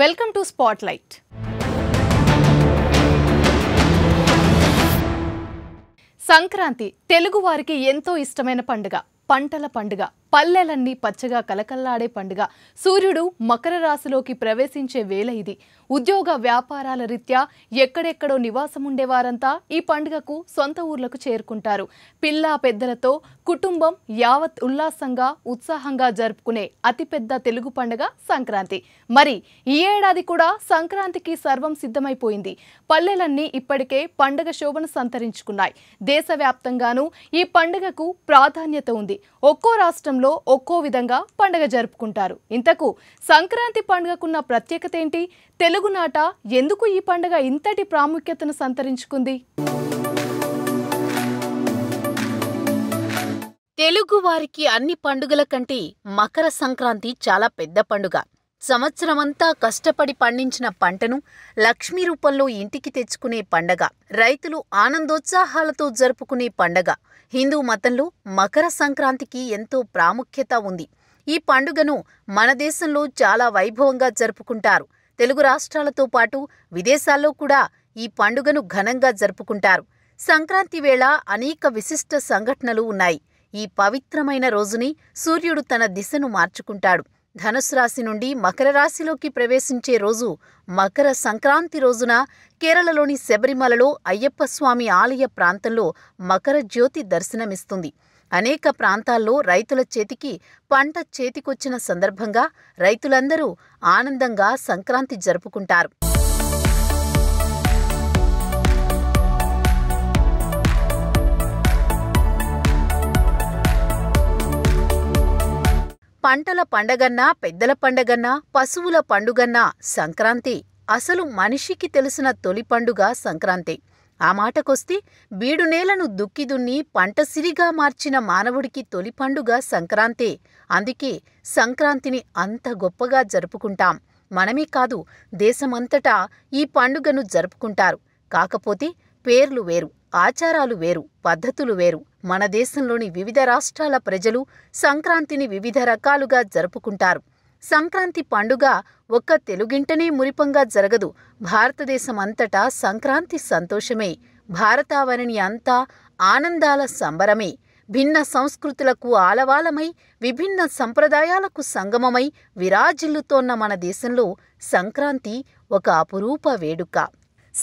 welcome to spotlight Sankranti Telugu వారికి ఎంతో ఇష్టమైన పండుగ పంటల పండుగ పల్లెలన్నీ పచ్చగా కలకల్లాడే పండుగ సూర్యుడు మకర రాశిలోకి ప్రవేశించే వేళ ఇది ఉద్యోగ వ్యాపారాల రీత్యా ఎక్కడెక్కడో నివాసం ఉండేవారంతా ఈ పండుగకు సొంత ఊర్లకు చేరుకుంటారు పిల్ల పెద్దలతో కుటుంబం యావత్ ఉల్లాసంగా ఉత్సాహంగా జరుపుకునే అతిపెద్ద తెలుగు పండుగ సంక్రాంతి మరి ఈ ఏడాది కూడా సంక్రాంతికి సర్వం సిద్ధమైపోయింది పల్లెలన్నీ ఇప్పటికే పండుగ శోభను సంతరించుకున్నాయి దేశవ్యాప్తంగానూ ఈ పండుగకు ప్రాధాన్యత ఉంది ఒక్కో రాష్ట్రం ప్రాంతంలో ఒక్కో విధంగా పండగ జరుపుకుంటారు ఇంతకు సంక్రాంతి పండుగకున్న ప్రత్యేకత ఏంటి తెలుగునాట ఎందుకు ఈ పండుగ ఇంతటి ప్రాముఖ్యతను సంతరించుకుంది తెలుగు వారికి అన్ని పండుగల కంటే మకర సంక్రాంతి చాలా పెద్ద పండుగ సంవత్సరమంతా కష్టపడి పండించిన పంటను లక్ష్మీ రూపంలో ఇంటికి తెచ్చుకునే పండగ రైతులు ఆనందోత్సాహాలతో జరుపుకునే పండగ హిందూ మతంలో మకర సంక్రాంతికి ఎంతో ప్రాముఖ్యత ఉంది ఈ పండుగను మన దేశంలో చాలా వైభవంగా జరుపుకుంటారు తెలుగు రాష్ట్రాలతో పాటు విదేశాల్లో కూడా ఈ పండుగను ఘనంగా జరుపుకుంటారు సంక్రాంతి వేళ అనేక విశిష్ట సంఘటనలు ఉన్నాయి ఈ పవిత్రమైన రోజుని సూర్యుడు తన దిశను మార్చుకుంటాడు ధనుసు రాశి నుండి మకర రాశిలోకి ప్రవేశించే రోజు మకర సంక్రాంతి రోజున కేరళలోని శబరిమలలో అయ్యప్ప స్వామి ఆలయ ప్రాంతంలో మకర జ్యోతి దర్శనమిస్తుంది అనేక ప్రాంతాల్లో రైతుల చేతికి పంట చేతికొచ్చిన సందర్భంగా రైతులందరూ ఆనందంగా సంక్రాంతి జరుపుకుంటారు పంటల పండగన్నా పెద్దల పండగన్నా పశువుల పండుగన్నా సంక్రాంతి అసలు మనిషికి తెలిసిన తొలి పండుగ సంక్రాంతి ఆ మాటకొస్తే బీడు నేలను దుక్కి దున్ని పంట సిరిగా మార్చిన మానవుడికి తొలి పండుగ సంక్రాంతే అందుకే సంక్రాంతిని అంత గొప్పగా జరుపుకుంటాం మనమే కాదు దేశమంతటా ఈ పండుగను జరుపుకుంటారు కాకపోతే పేర్లు వేరు ఆచారాలు వేరు పద్ధతులు వేరు మన దేశంలోని వివిధ రాష్ట్రాల ప్రజలు సంక్రాంతిని వివిధ రకాలుగా జరుపుకుంటారు సంక్రాంతి పండుగ ఒక్క తెలుగింటనే మురిపంగా జరగదు భారతదేశం అంతటా సంక్రాంతి సంతోషమే భారతావరణి అంతా ఆనందాల సంబరమే భిన్న సంస్కృతులకు ఆలవాలమై విభిన్న సంప్రదాయాలకు సంగమమై విరాజిల్లుతోన్న మన దేశంలో సంక్రాంతి ఒక అపురూప వేడుక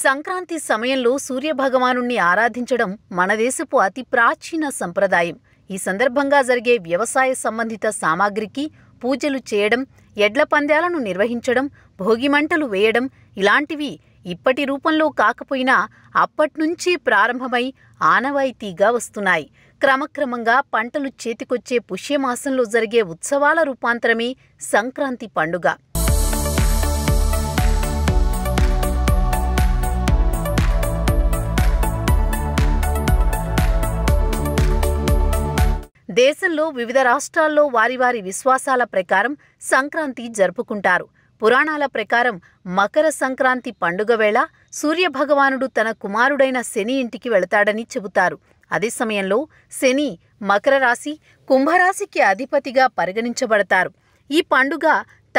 సంక్రాంతి సమయంలో సూర్యభగవానుణ్ణి ఆరాధించడం మన దేశపు అతి ప్రాచీన సంప్రదాయం ఈ సందర్భంగా జరిగే వ్యవసాయ సంబంధిత సామాగ్రికి పూజలు చేయడం ఎడ్ల పందాలను నిర్వహించడం భోగిమంటలు వేయడం ఇలాంటివి ఇప్పటి రూపంలో కాకపోయినా అప్పట్నుంచి ప్రారంభమై ఆనవాయితీగా వస్తున్నాయి క్రమక్రమంగా పంటలు చేతికొచ్చే పుష్యమాసంలో జరిగే ఉత్సవాల రూపాంతరమే సంక్రాంతి పండుగ దేశంలో వివిధ రాష్ట్రాల్లో వారి వారి విశ్వాసాల ప్రకారం సంక్రాంతి జరుపుకుంటారు పురాణాల ప్రకారం మకర సంక్రాంతి పండుగ వేళ సూర్యభగవానుడు తన కుమారుడైన శని ఇంటికి వెళతాడని చెబుతారు అదే సమయంలో శని మకర రాశి కుంభరాశికి అధిపతిగా పరిగణించబడతారు ఈ పండుగ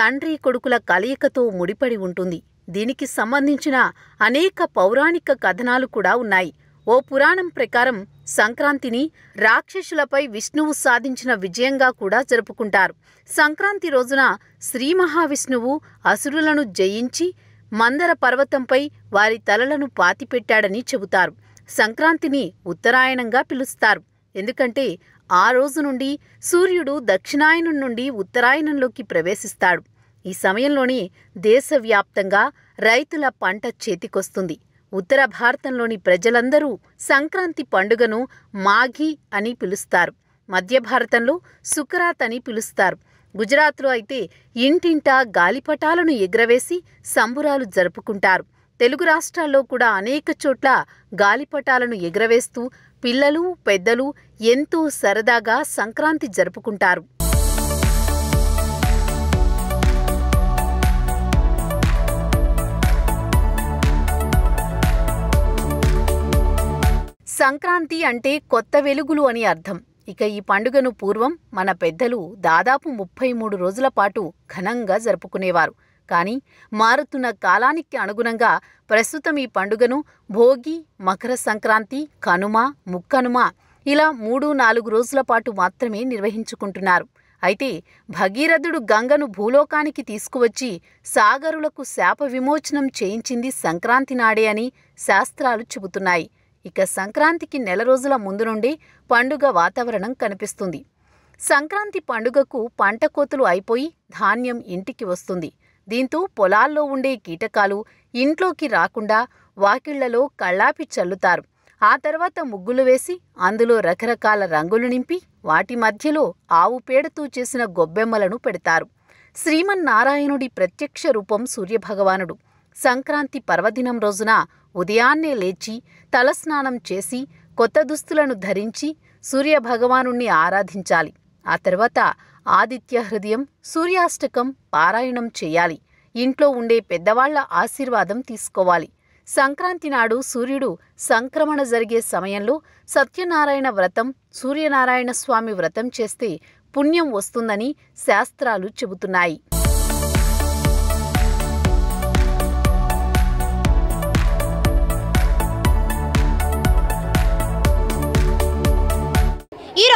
తండ్రి కొడుకుల కలయికతో ముడిపడి ఉంటుంది దీనికి సంబంధించిన అనేక పౌరాణిక కథనాలు కూడా ఉన్నాయి ఓ పురాణం ప్రకారం సంక్రాంతిని రాక్షసులపై విష్ణువు సాధించిన విజయంగా కూడా జరుపుకుంటారు సంక్రాంతి రోజున శ్రీ మహావిష్ణువు అసురులను జయించి మందర పర్వతంపై వారి తలలను పాతిపెట్టాడని చెబుతారు సంక్రాంతిని ఉత్తరాయణంగా పిలుస్తారు ఎందుకంటే ఆ రోజు నుండి సూర్యుడు దక్షిణాయనం నుండి ఉత్తరాయణంలోకి ప్రవేశిస్తాడు ఈ సమయంలోనే దేశవ్యాప్తంగా రైతుల పంట చేతికొస్తుంది ఉత్తర భారతంలోని ప్రజలందరూ సంక్రాంతి పండుగను మాఘీ అని పిలుస్తారు మధ్య భారతంలో సుకరాత్ అని పిలుస్తారు గుజరాత్లో అయితే ఇంటింటా గాలిపటాలను ఎగరవేసి సంబురాలు జరుపుకుంటారు తెలుగు రాష్ట్రాల్లో కూడా అనేక చోట్ల గాలిపటాలను ఎగరవేస్తూ పిల్లలు పెద్దలు ఎంతో సరదాగా సంక్రాంతి జరుపుకుంటారు సంక్రాంతి అంటే కొత్త వెలుగులు అని అర్థం ఇక ఈ పండుగను పూర్వం మన పెద్దలు దాదాపు ముప్పై మూడు రోజుల పాటు ఘనంగా జరుపుకునేవారు కానీ మారుతున్న కాలానికి అనుగుణంగా ప్రస్తుతం ఈ పండుగను భోగి మకర సంక్రాంతి కనుమ ముక్కనుమ ఇలా మూడు నాలుగు రోజుల పాటు మాత్రమే నిర్వహించుకుంటున్నారు అయితే భగీరథుడు గంగను భూలోకానికి తీసుకువచ్చి సాగరులకు శాప విమోచనం చేయించింది సంక్రాంతి నాడే అని శాస్త్రాలు చెబుతున్నాయి ఇక సంక్రాంతికి నెల రోజుల ముందు నుండి పండుగ వాతావరణం కనిపిస్తుంది సంక్రాంతి పండుగకు పంట కోతులు అయిపోయి ధాన్యం ఇంటికి వస్తుంది దీంతో పొలాల్లో ఉండే కీటకాలు ఇంట్లోకి రాకుండా వాకిళ్లలో కళ్ళాపి చల్లుతారు ఆ తర్వాత ముగ్గులు వేసి అందులో రకరకాల రంగులు నింపి వాటి మధ్యలో ఆవు పేడతో చేసిన గొబ్బెమ్మలను పెడతారు శ్రీమన్నారాయణుడి ప్రత్యక్ష రూపం సూర్యభగవానుడు సంక్రాంతి పర్వదినం రోజున ఉదయాన్నే లేచి తలస్నానం చేసి కొత్త దుస్తులను ధరించి సూర్యభగవానుణ్ణి ఆరాధించాలి ఆ తర్వాత ఆదిత్య హృదయం సూర్యాష్టకం పారాయణం చేయాలి ఇంట్లో ఉండే పెద్దవాళ్ల ఆశీర్వాదం తీసుకోవాలి సంక్రాంతి నాడు సూర్యుడు సంక్రమణ జరిగే సమయంలో సత్యనారాయణ వ్రతం సూర్యనారాయణ స్వామి వ్రతం చేస్తే పుణ్యం వస్తుందని శాస్త్రాలు చెబుతున్నాయి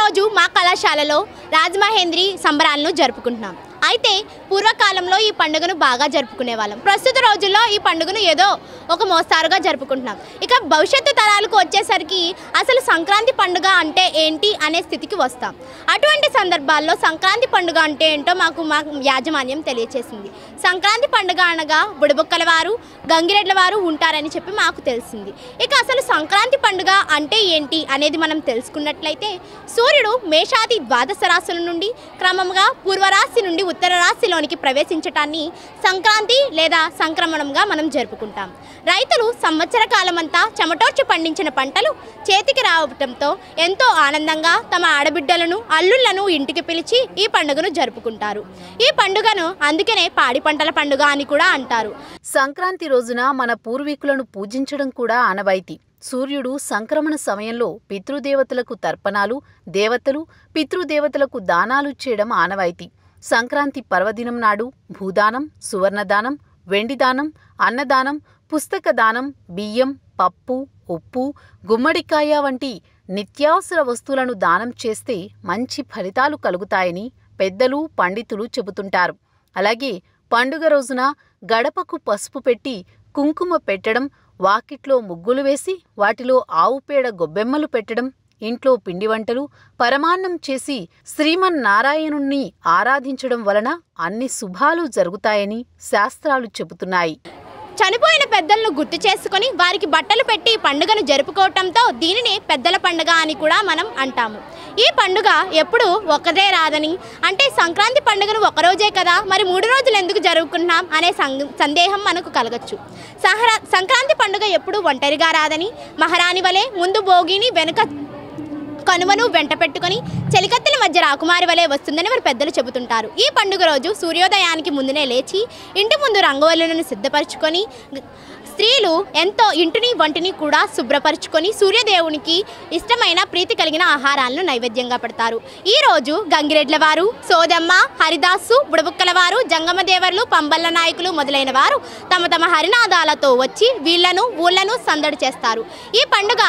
ఈరోజు మా కళాశాలలో రాజమహేంద్రి సంబరాలను జరుపుకుంటున్నాం అయితే పూర్వకాలంలో ఈ పండుగను బాగా జరుపుకునే వాళ్ళం ప్రస్తుత రోజుల్లో ఈ పండుగను ఏదో ఒక మోస్తారుగా జరుపుకుంటున్నాం ఇక భవిష్యత్ తరాలకు వచ్చేసరికి అసలు సంక్రాంతి పండుగ అంటే ఏంటి అనే స్థితికి వస్తాం అటువంటి సందర్భాల్లో సంక్రాంతి పండుగ అంటే ఏంటో మాకు మా యాజమాన్యం తెలియచేసింది సంక్రాంతి పండుగ అనగా బుడబుక్కల వారు గంగిరెడ్ల వారు ఉంటారని చెప్పి మాకు తెలిసింది ఇక అసలు సంక్రాంతి పండుగ అంటే ఏంటి అనేది మనం తెలుసుకున్నట్లయితే సూర్యుడు మేషాది ద్వాదశ రాశుల నుండి క్రమంగా పూర్వరాశి నుండి ఉత్తర రాశిలోనికి ప్రవేశించటాన్ని సంక్రాంతి లేదా సంక్రమణంగా మనం జరుపుకుంటాం రైతులు సంవత్సర కాలమంతా చెమటోర్చి పండించిన పంటలు చేతికి రావటంతో ఎంతో ఆనందంగా తమ ఆడబిడ్డలను అల్లుళ్లను ఇంటికి పిలిచి ఈ పండుగను జరుపుకుంటారు ఈ పండుగను అందుకనే పాడి పంటల పండుగ అని కూడా అంటారు సంక్రాంతి రోజున మన పూర్వీకులను పూజించడం కూడా ఆనవాయితీ సూర్యుడు సంక్రమణ సమయంలో పితృదేవతలకు తర్పణాలు దేవతలు పితృదేవతలకు దానాలు చేయడం ఆనవాయితీ సంక్రాంతి పర్వదినం నాడు భూదానం సువర్ణదానం వెండిదానం అన్నదానం పుస్తక దానం బియ్యం పప్పు ఉప్పు గుమ్మడికాయ వంటి నిత్యావసర వస్తువులను దానం చేస్తే మంచి ఫలితాలు కలుగుతాయని పెద్దలు పండితులు చెబుతుంటారు అలాగే పండుగ రోజున గడపకు పసుపు పెట్టి కుంకుమ పెట్టడం వాకిట్లో ముగ్గులు వేసి వాటిలో ఆవు పేడ గొబ్బెమ్మలు పెట్టడం ఇంట్లో పిండి వంటలు పరమాన్నం చేసి శ్రీమన్నారాయణుణ్ణి ఆరాధించడం వలన అన్ని శుభాలు జరుగుతాయని శాస్త్రాలు చెబుతున్నాయి చనిపోయిన పెద్దలను గుర్తు చేసుకొని వారికి బట్టలు పెట్టి పండుగను జరుపుకోవటంతో దీనిని పెద్దల పండుగ అని కూడా మనం అంటాము ఈ పండుగ ఎప్పుడు ఒకదే రాదని అంటే సంక్రాంతి పండుగను ఒకరోజే కదా మరి మూడు రోజులు ఎందుకు జరుపుకున్నాం అనే సందేహం మనకు కలగచ్చు సంక్రాంతి పండుగ ఎప్పుడు ఒంటరిగా రాదని మహారాణి వలె ముందు భోగిని వెనుక కనుమను వెంట పెట్టుకుని చలికత్తెల మధ్య రాకుమారి వలె వస్తుందని వారి పెద్దలు చెబుతుంటారు ఈ పండుగ రోజు సూర్యోదయానికి ముందునే లేచి ఇంటి ముందు రంగవల్లులను సిద్ధపరచుకొని స్త్రీలు ఎంతో ఇంటిని వంటిని కూడా శుభ్రపరుచుకొని సూర్యదేవునికి ఇష్టమైన ప్రీతి కలిగిన ఆహారాలను నైవేద్యంగా పెడతారు రోజు గంగిరెడ్ల వారు సోదమ్మ హరిదాసు బుడబుక్కల వారు జంగమదేవర్లు పంబల్ల నాయకులు మొదలైన వారు తమ తమ హరినాదాలతో వచ్చి వీళ్లను ఊళ్లను సందడి చేస్తారు ఈ పండుగ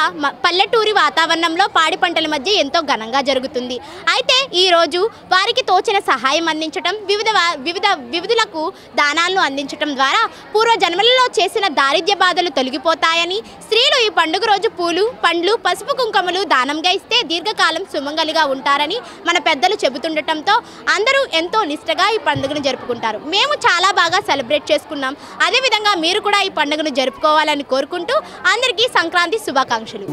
పల్లెటూరి వాతావరణంలో పాడి పంటల మధ్య ఎంతో ఘనంగా జరుగుతుంది అయితే ఈ రోజు వారికి తోచిన సహాయం అందించడం వివిధ వివిధ వివిధులకు దానాలను అందించడం ద్వారా పూర్వ జన్మలలో చేసిన దారి అనారోగ్య బాధలు తొలగిపోతాయని స్త్రీలు ఈ పండుగ రోజు పూలు పండ్లు పసుపు కుంకుమలు దానంగా ఇస్తే దీర్ఘకాలం సుమంగలిగా ఉంటారని మన పెద్దలు చెబుతుండటంతో అందరూ ఎంతో నిష్టగా ఈ పండుగను జరుపుకుంటారు మేము చాలా బాగా సెలబ్రేట్ చేసుకున్నాం అదేవిధంగా మీరు కూడా ఈ పండుగను జరుపుకోవాలని కోరుకుంటూ అందరికీ సంక్రాంతి శుభాకాంక్షలు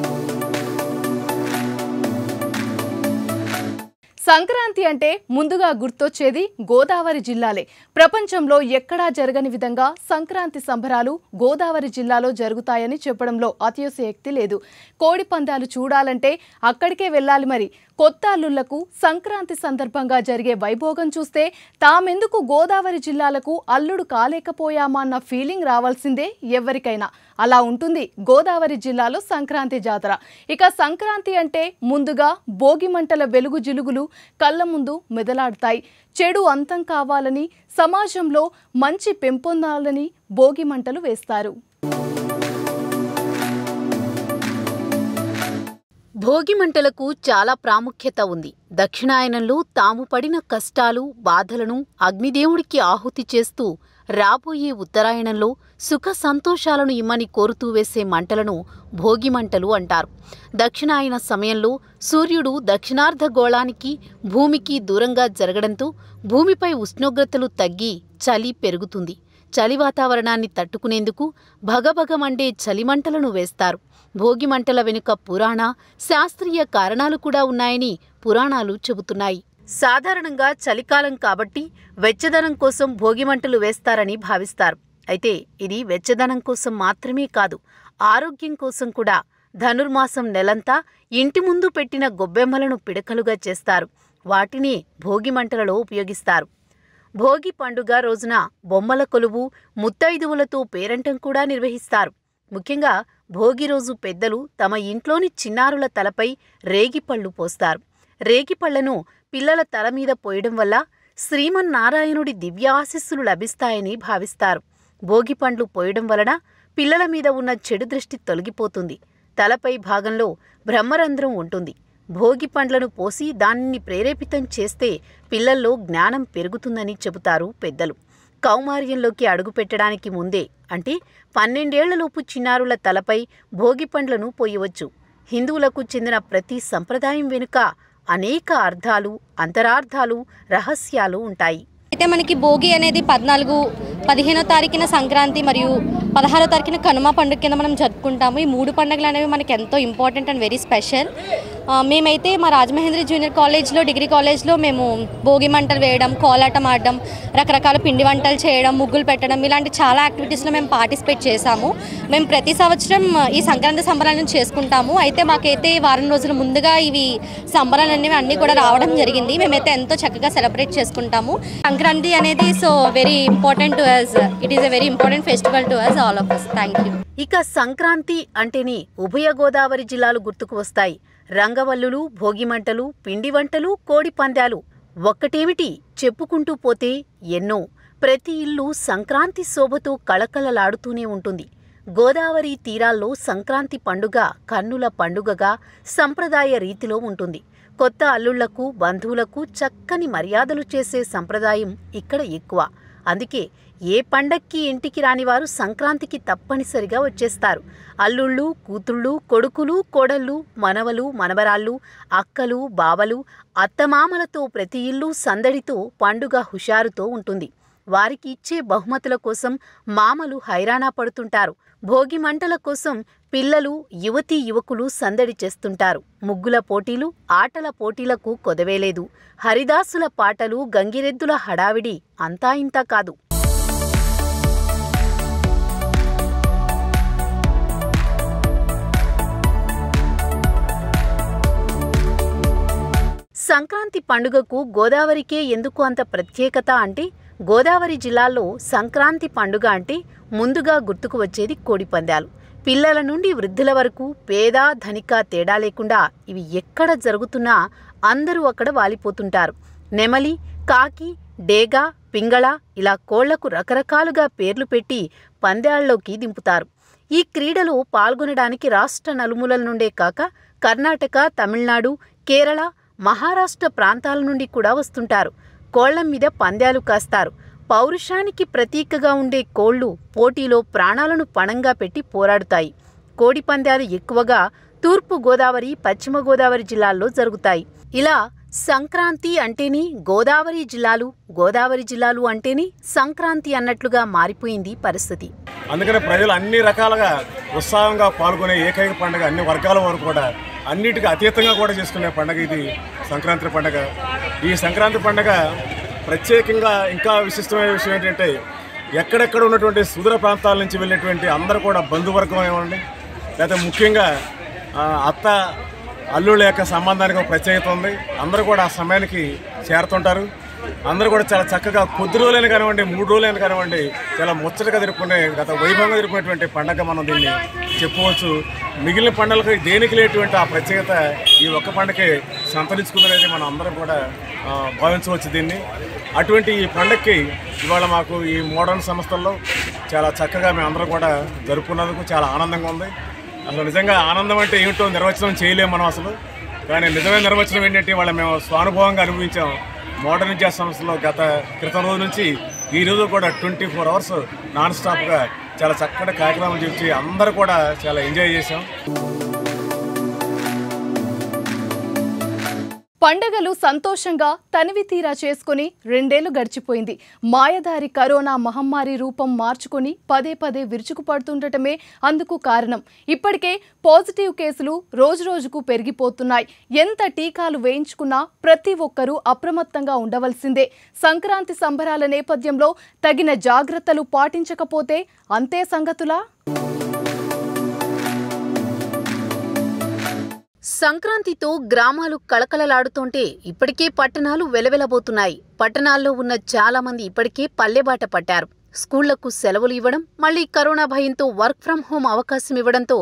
సంక్రాంతి అంటే ముందుగా గుర్తొచ్చేది గోదావరి జిల్లాలే ప్రపంచంలో ఎక్కడా జరగని విధంగా సంక్రాంతి సంబరాలు గోదావరి జిల్లాలో జరుగుతాయని చెప్పడంలో అతిశయోక్తి లేదు కోడి పందాలు చూడాలంటే అక్కడికే వెళ్ళాలి మరి కొత్త అల్లుళ్లకు సంక్రాంతి సందర్భంగా జరిగే వైభోగం చూస్తే తామెందుకు గోదావరి జిల్లాలకు అల్లుడు కాలేకపోయామా అన్న ఫీలింగ్ రావాల్సిందే ఎవరికైనా అలా ఉంటుంది గోదావరి జిల్లాలో సంక్రాంతి జాతర ఇక సంక్రాంతి అంటే ముందుగా భోగిమంటల వెలుగు జిలుగులు కళ్ళ ముందు మెదలాడతాయి చెడు అంతం కావాలని సమాజంలో మంచి పెంపొందాలని భోగిమంటలు వేస్తారు భోగి మంటలకు చాలా ప్రాముఖ్యత ఉంది దక్షిణాయనంలో తాము పడిన కష్టాలు బాధలను అగ్నిదేవుడికి ఆహుతి చేస్తూ రాబోయే ఉత్తరాయణంలో సుఖ సంతోషాలను ఇమ్మని కోరుతూ వేసే మంటలను భోగి మంటలు అంటారు దక్షిణాయన సమయంలో సూర్యుడు దక్షిణార్ధ గోళానికి భూమికి దూరంగా జరగడంతో భూమిపై ఉష్ణోగ్రతలు తగ్గి చలి పెరుగుతుంది చలి వాతావరణాన్ని తట్టుకునేందుకు భగభగమండే చలిమంటలను వేస్తారు భోగి మంటల వెనుక పురాణ శాస్త్రీయ కారణాలు కూడా ఉన్నాయని పురాణాలు చెబుతున్నాయి సాధారణంగా చలికాలం కాబట్టి వెచ్చదనం కోసం భోగి మంటలు వేస్తారని భావిస్తారు అయితే ఇది వెచ్చదనం కోసం మాత్రమే కాదు ఆరోగ్యం కోసం కూడా ధనుర్మాసం నెలంతా ఇంటి ముందు పెట్టిన గొబ్బెమ్మలను పిడకలుగా చేస్తారు వాటిని భోగి మంటలలో ఉపయోగిస్తారు భోగి పండుగ రోజున బొమ్మల కొలువు ముత్తైదువులతో పేరంటం కూడా నిర్వహిస్తారు ముఖ్యంగా భోగి రోజు పెద్దలు తమ ఇంట్లోని చిన్నారుల తలపై రేగిపళ్ళు పోస్తారు రేగిపళ్లను పిల్లల తల మీద పోయడం వల్ల శ్రీమన్నారాయణుడి దివ్యాశస్సులు లభిస్తాయని భావిస్తారు భోగి పండ్లు పోయడం వలన పిల్లల మీద ఉన్న చెడు దృష్టి తొలగిపోతుంది తలపై భాగంలో బ్రహ్మరంధ్రం ఉంటుంది భోగి పండ్లను పోసి దానిని ప్రేరేపితం చేస్తే పిల్లల్లో జ్ఞానం పెరుగుతుందని చెబుతారు పెద్దలు కౌమార్యంలోకి అడుగుపెట్టడానికి ముందే అంటే పన్నెండేళ్లలోపు చిన్నారుల తలపై భోగి పండ్లను పోయవచ్చు హిందువులకు చెందిన ప్రతి సంప్రదాయం వెనుక అనేక అర్థాలు అంతరార్థాలు రహస్యాలు ఉంటాయి అయితే మనకి భోగి అనేది పద్నాలుగు పదిహేనో తారీఖున సంక్రాంతి మరియు పదహారో తారీఖున కనుమ పండుగ కింద మనం జరుపుకుంటాము ఈ మూడు పండుగలు అనేవి మనకి ఎంతో ఇంపార్టెంట్ అండ్ వెరీ స్పెషల్ మేమైతే మా రాజమహేంద్రి జూనియర్ కాలేజ్లో డిగ్రీ కాలేజ్లో మేము భోగి మంటలు వేయడం కోలాటం ఆడడం రకరకాల పిండి వంటలు చేయడం ముగ్గులు పెట్టడం ఇలాంటి చాలా యాక్టివిటీస్లో మేము పార్టిసిపేట్ చేశాము మేము ప్రతి సంవత్సరం ఈ సంక్రాంతి సంబరాలను చేసుకుంటాము అయితే మాకైతే వారం రోజుల ముందుగా ఇవి సంబరాలు అనేవి అన్నీ కూడా రావడం జరిగింది మేమైతే ఎంతో చక్కగా సెలబ్రేట్ చేసుకుంటాము సంక్రాంతి అనేది so very important to us it is a very important festival to us all of us thank you ఇక సంక్రాంతి అంటేనే ఉభయ గోదావరి జిల్లాలు గుర్తుకు వస్తాయి రంగవల్లులు భోగిమంటలు పిండి వంటలు కోడి పందాలు ఒక్కటేమిటి చెప్పుకుంటూ పోతే ఎన్నో ప్రతి ఇల్లు సంక్రాంతి శోభతో కళకళలాడుతూనే ఉంటుంది గోదావరి తీరాల్లో సంక్రాంతి పండుగ కన్నుల పండుగగా సంప్రదాయ రీతిలో ఉంటుంది కొత్త అల్లుళ్లకు బంధువులకు చక్కని మర్యాదలు చేసే సంప్రదాయం ఇక్కడ ఎక్కువ అందుకే ఏ పండక్కి ఇంటికి రాని వారు సంక్రాంతికి తప్పనిసరిగా వచ్చేస్తారు అల్లుళ్ళు కూతుళ్ళు కొడుకులు కోడళ్ళు మనవలు మనవరాళ్ళు అక్కలు బావలు అత్తమామలతో ప్రతి ఇల్లు సందడితో పండుగ హుషారుతో ఉంటుంది వారికి ఇచ్చే బహుమతుల కోసం మామలు హైరాణా పడుతుంటారు భోగి మంటల కోసం పిల్లలు యువతీ యువకులు సందడి చేస్తుంటారు ముగ్గుల పోటీలు ఆటల పోటీలకు కొదవేలేదు హరిదాసుల పాటలు గంగిరెద్దుల హడావిడి అంతా ఇంతా కాదు సంక్రాంతి పండుగకు గోదావరికే ఎందుకు అంత ప్రత్యేకత అంటే గోదావరి జిల్లాలో సంక్రాంతి పండుగ అంటే ముందుగా గుర్తుకు వచ్చేది కోడిపందాలు పిల్లల నుండి వృద్ధుల వరకు పేద ధనిక తేడా లేకుండా ఇవి ఎక్కడ జరుగుతున్నా అందరూ అక్కడ వాలిపోతుంటారు నెమలి కాకి డేగా పింగళ ఇలా కోళ్లకు రకరకాలుగా పేర్లు పెట్టి పందేళ్లలోకి దింపుతారు ఈ క్రీడలో పాల్గొనడానికి రాష్ట్ర నలుమూలల నుండే కాక కర్ణాటక తమిళనాడు కేరళ మహారాష్ట్ర ప్రాంతాల నుండి కూడా వస్తుంటారు కోళ్ల మీద పందాలు కాస్తారు పౌరుషానికి ప్రతీకగా ఉండే కోళ్లు పోటీలో ప్రాణాలను పణంగా పెట్టి పోరాడుతాయి కోడి పందాలు ఎక్కువగా తూర్పు గోదావరి పశ్చిమ గోదావరి జిల్లాల్లో జరుగుతాయి ఇలా సంక్రాంతి అంటేనే గోదావరి జిల్లాలు గోదావరి జిల్లాలు అంటేనే సంక్రాంతి అన్నట్లుగా మారిపోయింది పరిస్థితి అందుకనే ప్రజలు అన్ని రకాలుగా ఉత్సాహంగా పాల్గొనే ఏకైక పండుగ అన్ని వర్గాల వారు కూడా అన్నిటికీ అతీతంగా కూడా చేసుకునే పండుగ ఇది సంక్రాంతి పండుగ ఈ సంక్రాంతి పండుగ ప్రత్యేకంగా ఇంకా విశిష్టమైన విషయం ఏంటంటే ఎక్కడెక్కడ ఉన్నటువంటి సుదూర ప్రాంతాల నుంచి వెళ్ళినటువంటి అందరూ కూడా బంధువర్గం ఏమండి లేకపోతే ముఖ్యంగా అత్త అల్లుళ్ళ యొక్క సంబంధానికి ఒక ప్రత్యేకత ఉంది అందరూ కూడా ఆ సమయానికి చేరుతుంటారు అందరూ కూడా చాలా చక్కగా కొద్ది రోజులైన కానివ్వండి మూడు రోజులైన కానివ్వండి చాలా ముచ్చటగా జరుపుకునే గత వైభవంగా జరుపుకునేటువంటి పండగ మనం దీన్ని చెప్పుకోవచ్చు మిగిలిన పండుగలకు దేనికి లేటువంటి ఆ ప్రత్యేకత ఈ ఒక్క పండుగకి సంతరించుకుందనేది మనం అందరం కూడా భావించవచ్చు దీన్ని అటువంటి ఈ పండుగకి ఇవాళ మాకు ఈ మోడర్న్ సంస్థల్లో చాలా చక్కగా మేమందరం కూడా జరుపుకున్నందుకు చాలా ఆనందంగా ఉంది అసలు నిజంగా ఆనందం అంటే ఏమిటో నిర్వచనం చేయలేము మనం అసలు కానీ నిజమైన నిర్వచనం ఏంటంటే వాళ్ళ మేము స్వానుభవంగా అనుభవించాం మోడర్న్ విద్యా సంస్థలో గత క్రితం రోజు నుంచి ఈ రోజు కూడా ట్వంటీ ఫోర్ అవర్స్ నాన్ స్టాప్గా చాలా చక్కటి కార్యక్రమాలు చూపించి అందరూ కూడా చాలా ఎంజాయ్ చేసాం పండగలు సంతోషంగా తనివి తీరా చేసుకుని రెండేళ్లు గడిచిపోయింది మాయదారి కరోనా మహమ్మారి రూపం మార్చుకొని పదే పదే విరుచుకుపడుతుండటమే అందుకు కారణం ఇప్పటికే పాజిటివ్ కేసులు రోజురోజుకు పెరిగిపోతున్నాయి ఎంత టీకాలు వేయించుకున్నా ప్రతి ఒక్కరూ అప్రమత్తంగా ఉండవలసిందే సంక్రాంతి సంబరాల నేపథ్యంలో తగిన జాగ్రత్తలు పాటించకపోతే అంతే సంగతులా సంక్రాంతితో గ్రామాలు కళకళలాడుతుంటే ఇప్పటికే పట్టణాలు వెలవెలబోతున్నాయి పట్టణాల్లో ఉన్న చాలా మంది ఇప్పటికే పల్లెబాట పట్టారు స్కూళ్లకు సెలవులు ఇవ్వడం మళ్లీ కరోనా భయంతో వర్క్ ఫ్రం హోం అవకాశం ఇవ్వడంతో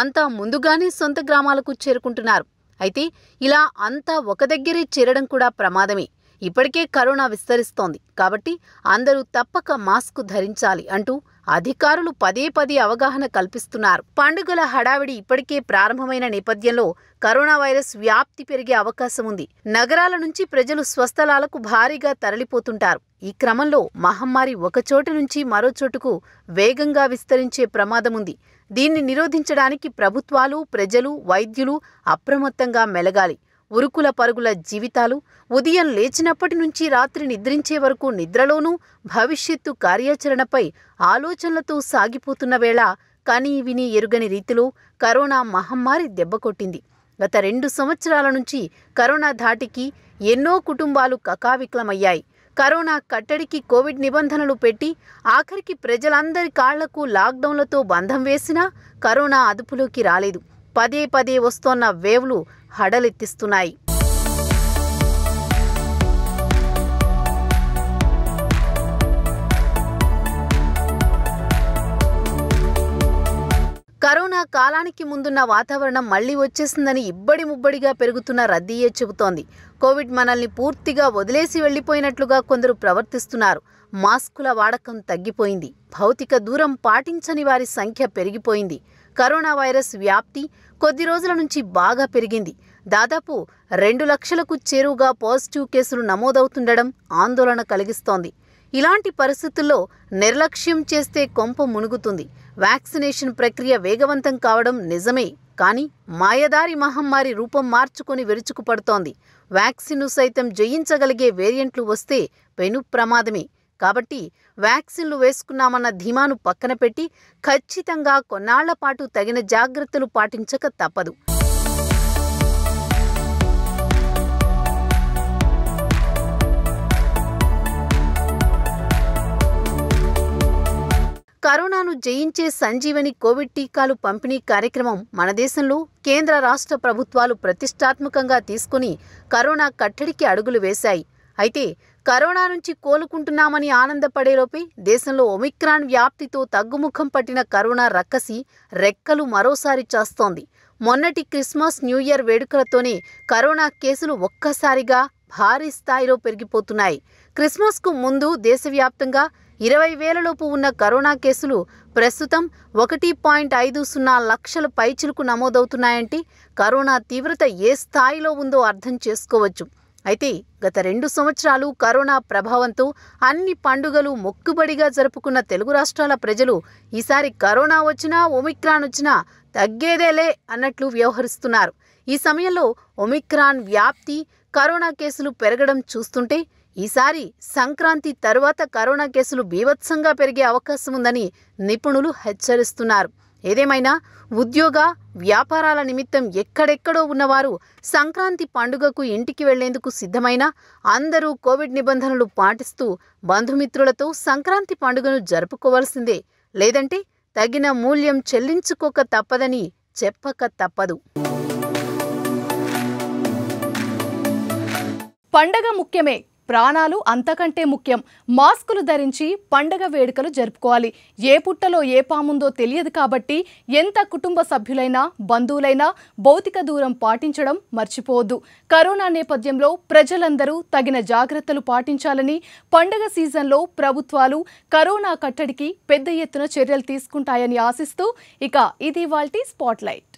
అంతా ముందుగానే సొంత గ్రామాలకు చేరుకుంటున్నారు అయితే ఇలా అంతా ఒక దగ్గరే చేరడం కూడా ప్రమాదమే ఇప్పటికే కరోనా విస్తరిస్తోంది కాబట్టి అందరూ తప్పక మాస్క్ ధరించాలి అంటూ అధికారులు పదే పదే అవగాహన కల్పిస్తున్నారు పండుగల హడావిడి ఇప్పటికే ప్రారంభమైన నేపథ్యంలో కరోనా వైరస్ వ్యాప్తి పెరిగే అవకాశం ఉంది నగరాల నుంచి ప్రజలు స్వస్థలాలకు భారీగా తరలిపోతుంటారు ఈ క్రమంలో మహమ్మారి ఒకచోట నుంచి మరో చోటుకు వేగంగా విస్తరించే ప్రమాదం ఉంది దీన్ని నిరోధించడానికి ప్రభుత్వాలు ప్రజలు వైద్యులు అప్రమత్తంగా మెలగాలి ఉరుకుల పరుగుల జీవితాలు ఉదయం లేచినప్పటి నుంచి రాత్రి నిద్రించే వరకు నిద్రలోనూ భవిష్యత్తు కార్యాచరణపై ఆలోచనలతో సాగిపోతున్న వేళ కనీ విని ఎరుగని రీతిలో కరోనా మహమ్మారి దెబ్బకొట్టింది గత రెండు సంవత్సరాల నుంచి కరోనా ధాటికి ఎన్నో కుటుంబాలు కకావిక్లమయ్యాయి కరోనా కట్టడికి కోవిడ్ నిబంధనలు పెట్టి ఆఖరికి ప్రజలందరి కాళ్లకు లాక్డౌన్లతో బంధం వేసినా కరోనా అదుపులోకి రాలేదు పదే పదే వస్తోన్న వేవ్లు హడలెత్తిస్తున్నాయి కరోనా కాలానికి ముందున్న వాతావరణం మళ్లీ వచ్చేసిందని ఇబ్బడి ముబ్బడిగా పెరుగుతున్న రద్దీయే చెబుతోంది కోవిడ్ మనల్ని పూర్తిగా వదిలేసి వెళ్లిపోయినట్లుగా కొందరు ప్రవర్తిస్తున్నారు మాస్కుల వాడకం తగ్గిపోయింది భౌతిక దూరం పాటించని వారి సంఖ్య పెరిగిపోయింది కరోనా వైరస్ వ్యాప్తి కొద్ది రోజుల నుంచి బాగా పెరిగింది దాదాపు రెండు లక్షలకు చేరువుగా పాజిటివ్ కేసులు నమోదవుతుండడం ఆందోళన కలిగిస్తోంది ఇలాంటి పరిస్థితుల్లో నిర్లక్ష్యం చేస్తే కొంప మునుగుతుంది వ్యాక్సినేషన్ ప్రక్రియ వేగవంతం కావడం నిజమే కానీ మాయదారి మహమ్మారి రూపం మార్చుకొని విరుచుకుపడుతోంది వ్యాక్సిన్ను సైతం జయించగలిగే వేరియంట్లు వస్తే పెను ప్రమాదమే కాబట్టి వ్యాక్సిన్లు వేసుకున్నామన్న ధీమాను పక్కన పెట్టి ఖచ్చితంగా కొన్నాళ్ల పాటు తగిన జాగ్రత్తలు పాటించక తప్పదు కరోనాను జయించే సంజీవని కోవిడ్ టీకాలు పంపిణీ కార్యక్రమం మన దేశంలో కేంద్ర రాష్ట్ర ప్రభుత్వాలు ప్రతిష్టాత్మకంగా తీసుకుని కరోనా కట్టడికి అడుగులు వేశాయి అయితే కరోనా నుంచి కోలుకుంటున్నామని ఆనందపడేలోపి దేశంలో ఒమిక్రాన్ వ్యాప్తితో తగ్గుముఖం పట్టిన కరోనా రక్కసి రెక్కలు మరోసారి చేస్తోంది మొన్నటి క్రిస్మస్ న్యూ ఇయర్ వేడుకలతోనే కరోనా కేసులు ఒక్కసారిగా భారీ స్థాయిలో పెరిగిపోతున్నాయి క్రిస్మస్కు ముందు దేశవ్యాప్తంగా ఇరవై వేలలోపు ఉన్న కరోనా కేసులు ప్రస్తుతం ఒకటి పాయింట్ ఐదు సున్నా లక్షల పైచిలకు నమోదవుతున్నాయంటే కరోనా తీవ్రత ఏ స్థాయిలో ఉందో అర్థం చేసుకోవచ్చు అయితే గత రెండు సంవత్సరాలు కరోనా ప్రభావంతో అన్ని పండుగలు మొక్కుబడిగా జరుపుకున్న తెలుగు రాష్ట్రాల ప్రజలు ఈసారి కరోనా వచ్చినా ఒమిక్రాన్ వచ్చినా తగ్గేదేలే అన్నట్లు వ్యవహరిస్తున్నారు ఈ సమయంలో ఒమిక్రాన్ వ్యాప్తి కరోనా కేసులు పెరగడం చూస్తుంటే ఈసారి సంక్రాంతి తర్వాత కరోనా కేసులు బీభత్సంగా పెరిగే అవకాశం ఉందని నిపుణులు హెచ్చరిస్తున్నారు ఏదేమైనా ఉద్యోగ వ్యాపారాల నిమిత్తం ఎక్కడెక్కడో ఉన్నవారు సంక్రాంతి పండుగకు ఇంటికి వెళ్లేందుకు సిద్ధమైన అందరూ కోవిడ్ నిబంధనలు పాటిస్తూ బంధుమిత్రులతో సంక్రాంతి పండుగను జరుపుకోవాల్సిందే లేదంటే తగిన మూల్యం చెల్లించుకోక తప్పదని చెప్పక తప్పదు పండగ ముఖ్యమే ప్రాణాలు అంతకంటే ముఖ్యం మాస్కులు ధరించి పండగ వేడుకలు జరుపుకోవాలి ఏ పుట్టలో ఏ పాముందో తెలియదు కాబట్టి ఎంత కుటుంబ సభ్యులైనా బంధువులైనా భౌతిక దూరం పాటించడం మర్చిపోవద్దు కరోనా నేపథ్యంలో ప్రజలందరూ తగిన జాగ్రత్తలు పాటించాలని పండగ సీజన్లో ప్రభుత్వాలు కరోనా కట్టడికి పెద్ద ఎత్తున చర్యలు తీసుకుంటాయని ఆశిస్తూ ఇక ఇది వాళ్ళ స్పాట్లైట్